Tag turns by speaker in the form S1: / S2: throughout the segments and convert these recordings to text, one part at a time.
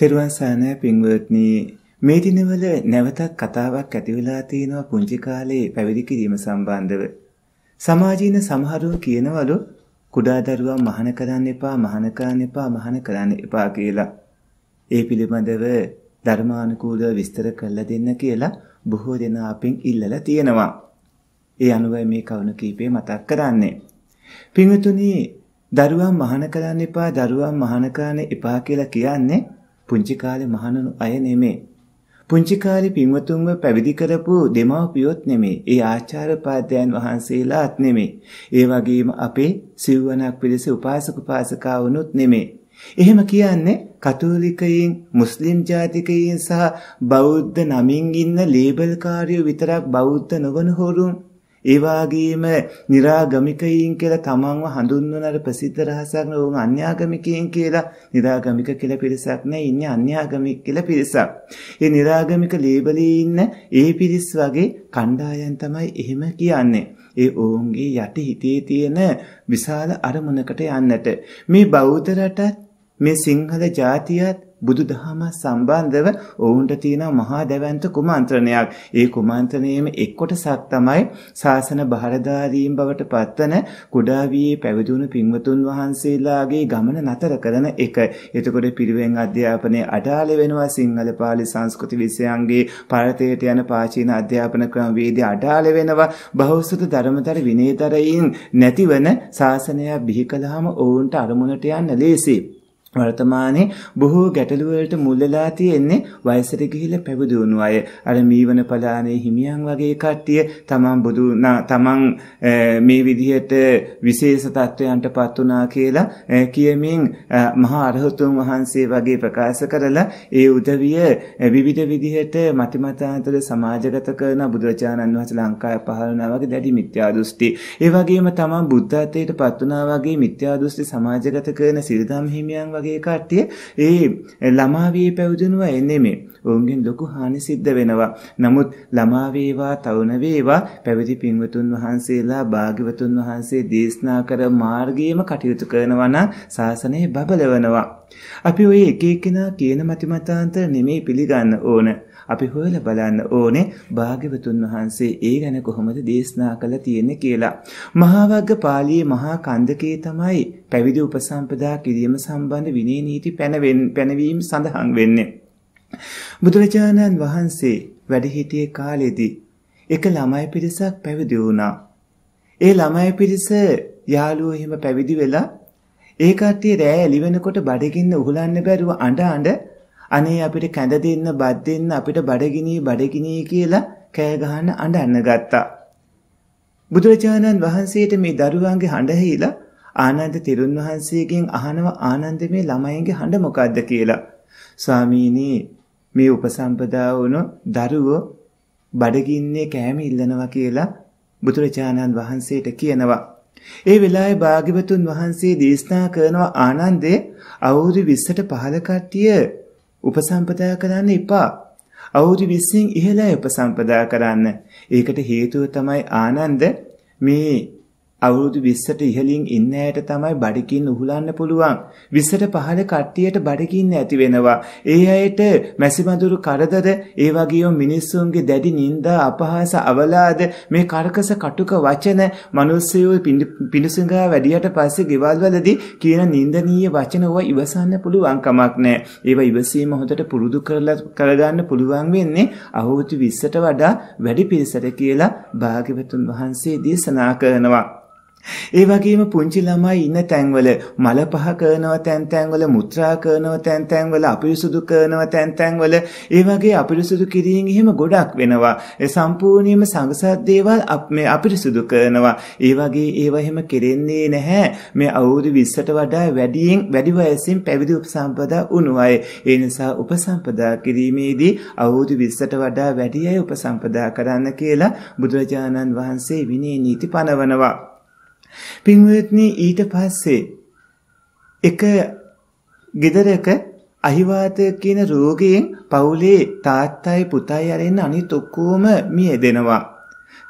S1: තෙරුවන් සරණයි පින්වත්නි මේ දිනවල නැවතත් කතාවක් ඇති වෙලා තියෙනවා පුංචි කාලේ පැවිදි කිරීම සම්බන්ධව සමාජීන සමහරව කියනවලු කුඩා දරුවා මහාන කරන්න එපා මහාන කරන්න එපා මහාන කරන්න එපා කියලා ඒ පිළිබඳව ධර්මානුකූලව විස්තර කරලා දෙන්න කියලා බොහෝ දෙනා අපෙන් ඉල්ලලා තියෙනවා ඒ අනුව මේ කවුණ කීපේ මතක් කරන්නේ පින්වතුනි දරුවා මහාන කරන්න එපා දරුවා මහාන කරන්න එපා කියලා කියන්නේ පුංචි කාලේ මහණනු අය නෙමේ. පුංචි කාලේ පින්වතුන්ව පැවිදි කරපු දෙමව්පියොත් නෙමේ. ඒ ආචාර්යපාදයන් වහන්සේලාත් නෙමේ. ඒ වගේම අපේ සිව්වණක් පිළිස උපාසක උපාසිකා වුණොත් නෙමේ. එහෙම කියන්නේ කතෝලිකයින් මුස්ලිම් ජාතිකයින් සහ බෞද්ධ නමින් ඉන්න ලේබල් කාර්යෝ විතරක් බෞද්ධ නොවන හොරුන් ඒ වගේම निराගමිකයින් කියලා තමන්ව හඳුන්වන අර ප්‍රසිද්ධ රහසක් නේ උන් අන්‍යාගමිකයින් කියලා निराගමික කියලා පිරිසක් නෑ ඉන්නේ අන්‍යාගමික කියලා පිරිසක්. ඒ निराගමික ලේබලේ ඉන්න ඒ පිරිස් වගේ කණ්ඩායම් තමයි එහෙම කියන්නේ. ඒ ඔවුන්ගේ යටි හිතේ තියෙන විශාල අරමුණකට යන්නට මේ බෞද්ධ රටත් මේ සිංහල ජාතියත් බුදුදහම සම්බන්ධව ඔවුන්ට තියෙන මහා දැවැන්ත කුමන්ත්‍රණයක්. ඒ කුමන්ත්‍රණයෙම එක් කොටසක් තමයි ශාසන බහරදාරීන් බවට පත්වන කුඩා වියේ පැවිදුණු පින්වතුන් වහන්සේලාගේ ගමන නතර කරන එක. එතකොට පිරිවෙන් අධ්‍යාපනයේ අඩාල වෙනවා සිංහල පාලි සංස්කෘති විෂයන්ගේ පරතේට යන පාචීන අධ්‍යාපන ක්‍රමවේදී අඩාල වෙනවා. බහුසුත ධර්මතර විනේතරයින් නැතිවන ශාසනය බිහි කළාම ඔවුන්ට අරමුණට යන්න ලේසියි. වර්තමානයේ බොහෝ ගැටලු වලට මුල්ලලා තියෙන්නේ වයසට ගිහිලා පැවිදි වුණු අය. අර මීවන පලානේ හිමියන් වගේ කට්ටිය තමන් බුදු තමන් මේ විදිහට විශේෂ තත්වයන්ටපත් වුණා කියලා කියමින් මහා අරහතුන් වහන්සේ වගේ ප්‍රකාශ කරලා ඒ උදවිය විවිධ විදිහට මතිමතාන්තර සමාජගත කරන බුදුරජාණන් වහන්සේ ලංකාවේ පහළනවා වගේ දැඩි මිත්‍යා දෘෂ්ටි. ඒ වගේම තමන් බුද්ධත්වයටපත් වුණා වගේ මිත්‍යා දෘෂ්ටි සමාජගත කරන සිරිදම් හිමියන් වගේ කට්ටිය ඒ ළමාවී පැවිදුණුව එනෙමේ. ඔවුන්ගෙන් ලොකු හානි සිද්ධ වෙනවා. නමුත් ළමා වේවා, තරුණ වේවා පැවිදි පින්වතුන් වහන්සේලා භාග්‍යවතුන් වහන්සේ දේශනා කර මාර්ගයේම කටයුතු කරනවා නම් සාසනය බබලවනවා. අපි ඔය එක එකනා කියන මතිමතාන්තර නෙමෙයි පිළිගන්න ඕන. අපි හොයලා බලන්න ඕනේ භාග්‍යවතුන් වහන්සේ ඒ ගැන කොහොමද දේශනා කළා තියෙන්නේ කියලා. මහාවග්ග පාළියේ මහා කන්දකේ තමයි පැවිදි උපසම්පදා කිරීම සම්බන්ධ විනය නීති පැනවීම සඳහන් වෙන්නේ. බුදුරජාණන් වහන්සේ වැඩ සිටියේ කාලෙදී එක ළමයි පිරිසක් පැවිදි වුණා. ඒ ළමයි පිරිස යාළුවෝ එහෙම පැවිදි වෙලා ඒ කට්ටිය රෑ එළි වෙනකොට බඩගින්න උහුලන්න බැරුව අඬ අඬ අනේ අපිට කැඳ දෙන්න බත් දෙන්න අපිට බඩගිනී බඩගිනී කියලා කෑ ගහන අඬන්න ගත්තා. බුදුරජාණන් වහන්සේට මේ දරුවන්ගේ හඬ ඇහිලා ආනන්ද තිරුන් වහන්සේගෙන් අහනවා ආනන්ද මේ ළමයින්ගේ හඬ මොකද්ද කියලා. ස්වාමීනි මේ උපසම්පදා වුණු දරුවෝ බඩගින්නේ කෑම ඉල්ලනවා කියලා බුදුරජාණන් වහන්සේට කියනවා. ඒ වෙලාවේ භාග්‍යවතුන් වහන්සේ දේශනා කරනවා ආනන්දේ අවුරුදු 20ට පහළ කට්ටිය උපසම්පදා කරන්න එපා. අවුරුදු 20න් ඉහළයි උපසම්පදා කරන්න. ඒකට හේතුව තමයි ආනන්ද මේ අවුරුදු 20ට ඉහළින් ඉන්න ඇයට තමයි බඩගින්න උහුලන්න පුළුවන්. 20ට පහළ කට්ටියට බඩගින්න ඇති වෙනවා. ඒ අයට මැසිමඳුරු කරදර, ඒ වගේම මිනිස්සුන්ගේ දැඩි නිନ୍ଦා, අපහාස, අවලාද මේ කර්කස කටුක වචන මිනිස්සුයෝ පිඬුසඟා වැඩියට පස්සේ ගෙවල්වලදී කියන නිନ୍ଦනීය වචන ඕවා ඉවසන්න පුළුවන් කමක් නැහැ. ඒවා ඉවසීම හොඳට පුරුදු කරලා කරගන්න පුළුවන් වෙන්නේ අවුරුදු 20ට වඩා වැඩි පිරිසට කියලා භාග්‍යවතුන් වහන්සේ දේශනා කරනවා. ඒ වගේම පුංචි ළමයි ඉන්න තැන්වල මල පහ කරනව තැන් තැන්වල මුත්‍රා කරනව තැන් තැන්වල අපිරිසුදු කරනව තැන් තැන්වල ඒ වගේ අපිරිසුදු කිරීම එහෙම ගොඩක් වෙනවා ඒ සම්පූර්ණයෙන්ම සංගසත් දේවල් මේ අපිරිසුදු කරනවා ඒ වගේ ඒව එහෙම කෙරෙන්නේ නැහැ මේ අවුරුදු 20ට වඩා වැඩියෙන් වැඩි වයසින් පැවිදි උපසම්පදා වුණු අය ඒ නිසා උපසම්පදා කිරීමේදී අවුරුදු 20ට වඩා වැඩි අය උපසම්පදා කරන්න කියලා බුදුරජාණන් වහන්සේ විනී නීති පනවනවා පින්වත්නි ඊට පස්සේ එක ගෙදරක අහිවාත කියන රෝගයෙන් පවුලේ තාත්තයි පුතයි අරින්න අනිත් ඔක්කොම මියදෙනවා.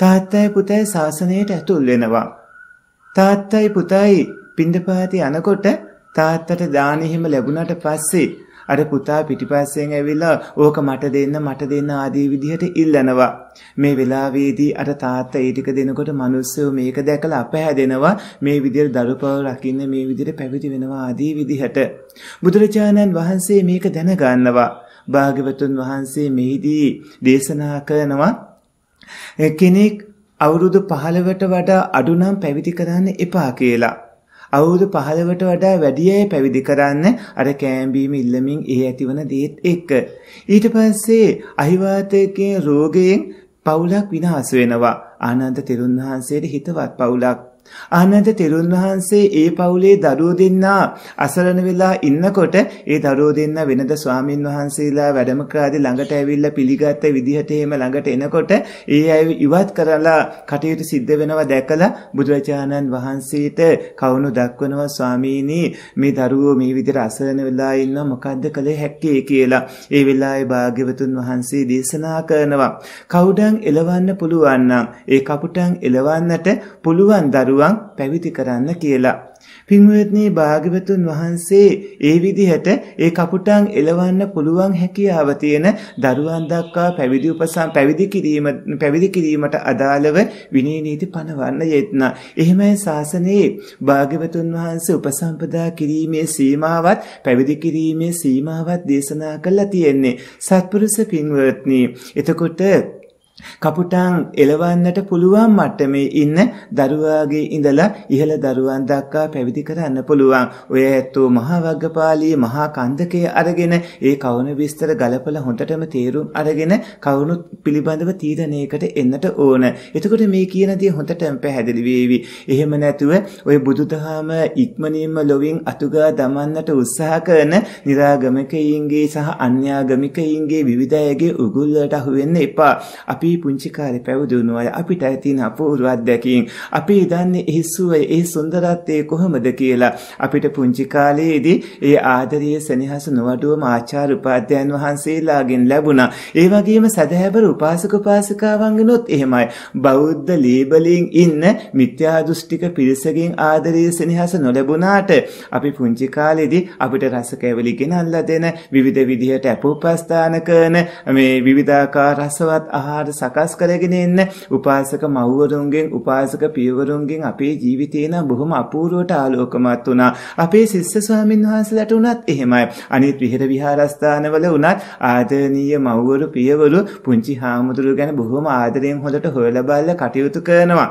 S1: තාත්තයි පුතයි ශාසනයට ඇතුල් වෙනවා. තාත්තයි පුතයි පින්දපාති යනකොට තාත්තට දාන එහෙම ලැබුණාට පස්සේ අර පුතා පිටිපස්සෙන් ඇවිල්ලා ඕක මට දෙන්න මට දෙන්න ආදී විදිහට ඉල්ලනවා. මේ වෙලාවේදී අර තාත්තා ඒ ටික දෙනකොට මිනිස්සු මේක දැකලා අපහැදෙනවා මේ විදිහට දරුපව රකින්න මේ විදිහට පැවිදි වෙනවා ආදී විදිහට. බුදුරජාණන් වහන්සේ මේක දැනගන්නවා. භාග්‍යවතුන් වහන්සේ මෙහිදී දේශනා කරනවා කෙනෙක් අවුරුදු 15ට වඩා අඩු නම් පැවිදි කරන්න එපා කියලා. අවුරුදු 15ට වඩා වැඩි අය පැවිදි කරන්න අර කෑම්බීම ඉල්ලමින් ඒ ඇතිවන දේත් එක්ක. ඊට පස්සේ අහිවාතයෙන් රෝගයෙන් පවුලක් විනාශ වෙනවා. ආනන්ද තෙරුන් වහන්සේට හිතවත් පවුලක් ආනන්ද තෙරුන් වහන්සේ ඒ පවුලේ දරුවෝ දෙන්නා අසරණ වෙලා ඉන්නකොට ඒ දරුවෝ දෙන්න වෙනද ස්වාමින් වහන්සේලා වැඩම කරාදී ළඟට ඇවිල්ලා පිළිගත්ත විදිහට එහෙම ළඟට එනකොට ඒ අය ඉවත් කරලා කටයුතු සිද්ධ වෙනවා දැකලා බුදුරජාණන් වහන්සේට කවුණු දක්වනවා ස්වාමීනි මේ දරුවෝ මේ විදිහට අසරණ වෙලා ඉන්න මොකද්ද කළේ හැක්කේ කියලා ඒ වෙලාවේ භාග්‍යවතුන් වහන්සේ දේශනා කරනවා කවුඩන් එලවන්න පුළුවන් නම් ඒ කපුටන් එලවන්නට පුළුවන් දරුවෝ දරුවන් පැවිදි කරන්න කියලා. පින්වත්නි භාග්‍යවතුන් වහන්සේ ඒ විදිහට ඒ කපුටන් එලවන්න පුළුවන් හැකියාව තියෙන දරුවන් දක්වා පැවිදි උපසම් පැවිදි කිරීම පැවිදි කිරීමට අදාළව විනය නීති පනවන්න යෙත්නා. එහෙමයි ශාසනයේ භාග්‍යවතුන් වහන්සේ උපසම්පදා කිරීමේ සීමාවත් පැවිදි කිරීමේ සීමාවත් දේශනා කළා තියෙන්නේ. සත්පුරුෂ පින්වත්නි එතකොට කපුටන් එලවන්නට පුළුවන් මට්ටමේ ඉන්න දරුවාගේ ඉඳලා ඉහළ දරුවන් දක්වා පැවිදි කරන්න පුළුවන්. ඔය ඇත්තෝ මහා වග්ගපාලී මහා කන්දකය අරගෙන ඒ කවුණු විස්තර ගලපලා හොඳටම තේරුම් අරගෙන කවුණු පිළිබඳව තීරණයකට එන්නට ඕන. එතකොට මේ කියන දේ හොඳටම පැහැදිලි වේවි. එහෙම නැතුව ඔය බුදුදහම ඉක්මනින්ම ලොවින් අතුගා දමන්නට උත්සාහ කරන निराගමිකයින්ගේ සහ අන්‍යාගමිකයින්ගේ විවිධයගේ උගුල්වලට අහු වෙන්න එපා. අපි අපේ පුංචි කාලේ පැවිදුණු අය අපිට ඇතින අපූර්ව අත්දැකීම් අපි දන්නේ ඒ සුවය ඒ සුන්දරත්වය කොහොමද කියලා අපිට පුංචි කාලයේදී ඒ ආදරීය සෙනෙහස නොවඩුවම ආචාර්ය උපාධ්‍යයන් වහන්සේලාගෙන් ලැබුණා ඒ වගේම සදහැබර උපාසක උපාසිකාවන්ගෙනුත් එහෙමයි බෞද්ධ ලේබලින් ඉන්න මිත්‍යා දෘෂ්ටික පිරිසකින් ආදරීය සෙනෙහස නොලැබුණාට අපි පුංචි කාලේදී අපිට රස කැවලි ගෙනල්ලා දෙන විවිධ විදිහට අපෝපස්ථාන කරන මේ විවිධාකාර රසවත් ආහාර සකස් කරගෙන එන්න උපාසක මව්වරුන්ගෙන් උපාසක පියවරුන්ගෙන් අපේ ජීවිතේන බොහොම අපූර්වට ආලෝකමත් වුණා. අපේ ශිෂ්‍ය ස්වාමින් වහන්සේලාට උනත් එහෙමයි. අනිත් විහෙර විහාරස්ථානවල උනත් ආදරණීය මව්වරු පියවරු පුංචි හාමුදුරුවෝ ගැන බොහොම ආදරයෙන් හොඳට හොයලා බලලා කටයුතු කරනවා.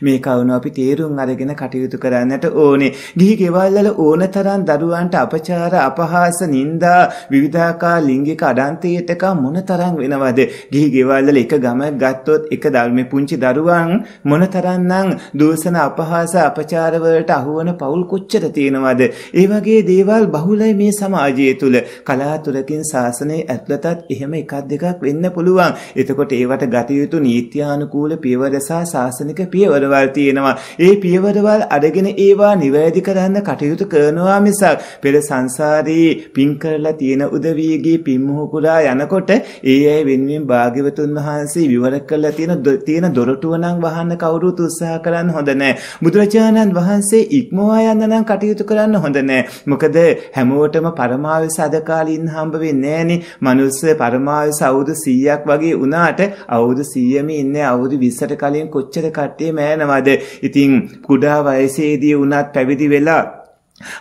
S1: මේ කවුණු අපි තේරුම් අරගෙන කටයුතු කරන්නට ඕනේ. ගිහි ගෙවල්වල ඕනතරම් දරුවන්ට අපචාර, අපහාස, නිନ୍ଦා, විවිධාකාර ලිංගික අඩන්තයටක මොනතරම් වෙනවද? ගිහි ගෙවල්වල එක ගමක් ගත්තොත් එක ධර්මේ පුංචි දරුවන් මොනතරම්නම් දූෂණ, අපහාස, අපචාර වලට අහුවන පවුල් කොච්චර තියෙනවද? ඒ වගේ දේවල් බහුලයි මේ සමාජය තුල. කලාතුරකින් ශාසනය ඇතුළතත් එහෙම එකක් දෙකක් වෙන්න පුළුවන්. එතකොට ඒවට ගත යුතු නීත්‍යානුකූල පියවර සහ ශාසනික පියවර පියවරවල් තියෙනවා. ඒ පියවරවල් අඩගෙන ඒවා නිවැරදි කරන්න කටයුතු කරනවා මිසක් පෙර සංසාරේ පින් කරලා තියෙන උදවියගේ පින් මුහුකුරා යනකොට ඒ අය වෙනුවෙන් භාග්‍යවතුන් වහන්සේ විවර කළා තියෙන තියෙන දොරටුව නම් වහන්න කවුරුත් උත්සාහ කරන්න හොඳ නැහැ. බුදුරජාණන් වහන්සේ ඉක්මවා යන්න නම් කටයුතු කරන්න හොඳ නැහැ. මොකද හැමෝටම පරමාවස අද කාලින් හම්බ වෙන්නේ නැහනේ. මනුස්ස පරමාවස අවුරුදු 100ක් වගේ වුණාට අවුරුදු 100ෙම ඉන්නේ අවුරුදු 20ට කලින් කොච්චර කට්ටිය මෑතේම ඈනවද? ඉතින් කුඩා වයසේදී වුණත් පැවිදි වෙලා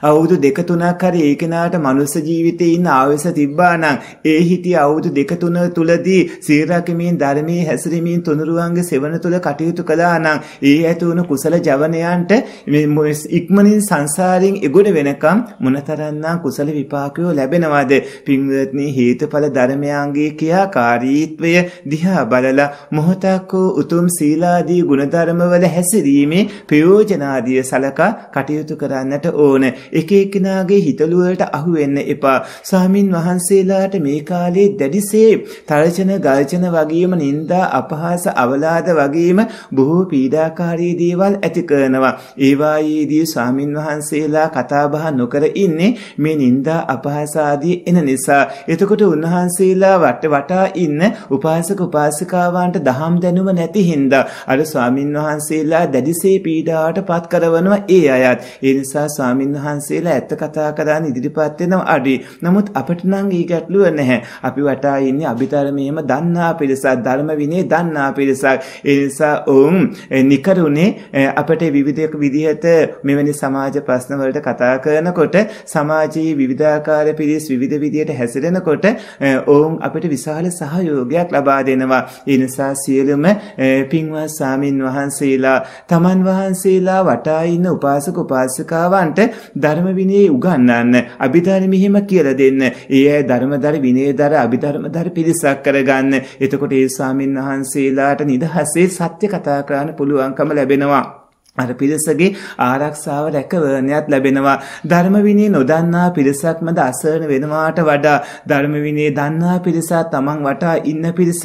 S1: අවුරුදු දෙක තුනක් හරි ඒ කෙනාට මනුස්ස ජීවිතේ ඉන්න ආවේශ තිබ්බා නම් ඒ හිටිය අවුරුදු දෙක තුන තුලදී සීරකමින් ධර්මයේ හැසිරීමෙන් තුනුරුවන්ගේ සෙවන තුල කටයුතු කළා නම් ඒ ඇති වුණු කුසල ජවනයන්ට ඉක්මනින් සංසාරයෙන් එගොඩ වෙනකම් මොනතරම්නම් කුසල විපාකයෝ ලැබෙනවද පින්වත්නි හේතුඵල ධර්මයන්ගේ ක්‍රියාකාරීත්වය දිහා බලලා මොහතක් උතුම් සීලාදී ගුණධර්මවල හැසිරීමේ ප්‍රයෝජනාදී සලකා කටයුතු කරන්නට ඕන ඕන එක එක්කෙනාගේ හිතලු වලට අහු වෙන්න එපා සාමින් වහන්සේලාට මේ කාලේ දැඩිසේ තරචන ගල්චන වගේම නින්දා අපහාස අවලාද වගේම බොහෝ පීඩාකාරී දේවල් ඇති කරනවා ඒවායේදී ස්වාමින් වහන්සේලා කතා බහ නොකර ඉන්නේ මේ නින්දා අපහාස ආදී එන නිසා එතකොට උන්වහන්සේලා වට වටා ඉන්න උපාසක උපාසිකාවන්ට දහම් දැනුම නැති හින්දා අර ස්වාමින් වහන්සේලා දැඩිසේ පීඩාවට පත් කරවනවා ඒ අයත් ඒ නිසා ස්වාමින් ස්වාමීන් වහන්සේලා ඇත්ත කතා කරන්න ඉදිරිපත් වෙන අඩි. නමුත් අපිට නම් ඊ ගැටලුව නැහැ. අපි වටා ඉන්නේ අභිධර්මයේම දන්නා පිරිසක්, ධර්ම විනය දන්නා පිරිසක්. ඒ නිසා ඔවුන් නිකරුණේ අපට විවිධයක විදිහට මෙවැනි සමාජ ප්‍රශ්න වලට කතා කරනකොට සමාජයේ විවිධාකාර පිරිස් විවිධ විදියට හැසිරෙනකොට ඔවුන් අපිට විශාල සහයෝගයක් ලබා දෙනවා. ඒ නිසා සියලුම පින්වත් ස්වාමින් වහන්සේලා තමන් වහන්සේලා වටා ඉන්න උපාසක උපාසිකාවන්ට ධර්ම විනයේ උගන්වන්න අභිධර්මෙහිම කියලා දෙන්න. ඒ අය ධර්මදර විනයදර අභිධර්මදර පිරිසක් කරගන්න. එතකොට ඒ ස්වාමීන් වහන්සේලාට නිදහසේ සත්‍ය කතා කරන්න පුළුවන්කම ලැබෙනවා. අර පිරිසගේ ආරක්ෂාව රැකවරණයක් ලැබෙනවා ධර්ම විනය නොදන්නා පිරිසක්මද අසරණ වෙනවාට වඩා ධර්ම විනය දන්නා පිරිස තමන් වටා ඉන්න පිරිස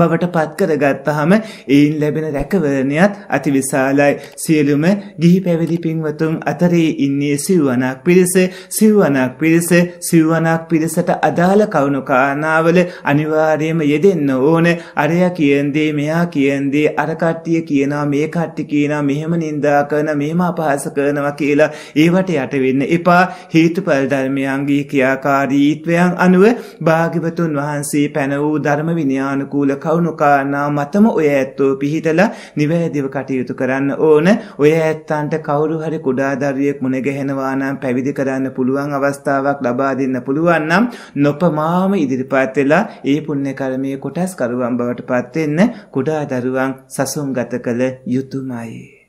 S1: බවට පත් කරගත්තාම ඒන් ලැබෙන රැකවරණයත් අතිවිශාලයි සියලුම ගිහි පැවිදි පින්වතුන් අතරේ ඉන්නේ සිවණක් පිරිස සිවණක් පිරිස සිවණක් පිරිසට අදාළ කවුණු කාරණාවල අනිවාර්යයෙන්ම යෙදෙන්න ඕන අරයා කියන දේ මෙයා කියන දේ අර කට්ටිය කියනවා මේ කට්ටිය කියනවා මෙහෙම නිඳා කරන මෙහෙම අපහාස කරනවා කියලා ඒවට යට වෙන්න එපා හේතුඵල ධර්මයන්ගේ ක්‍රියාකාරීත්වයන් අනුව භාග්‍යවතුන් වහන්සේ පැන වූ ධර්ම විනයානුකූල කවුණුකානා මතම ඔය ඇත්තෝ පිහිටලා නිවැරදිව කටයුතු කරන්න ඕන. ඔය ඇත්තන්ට කවුරු හරි කුඩා දරුවෙක් මුණගැහෙනවා නම් පැවිදි කරන්න පුළුවන් අවස්ථාවක් ලබා දෙන්න පුළුවන් නම් නොපමාම ඉදිරිපත් වෙලා ඒ පුණ්‍ය කර්මයේ කොටස් කරුවන් බවට පත් වෙන්න කුඩා දරුවන් සසුන්ගත කළ යුතුයමයි.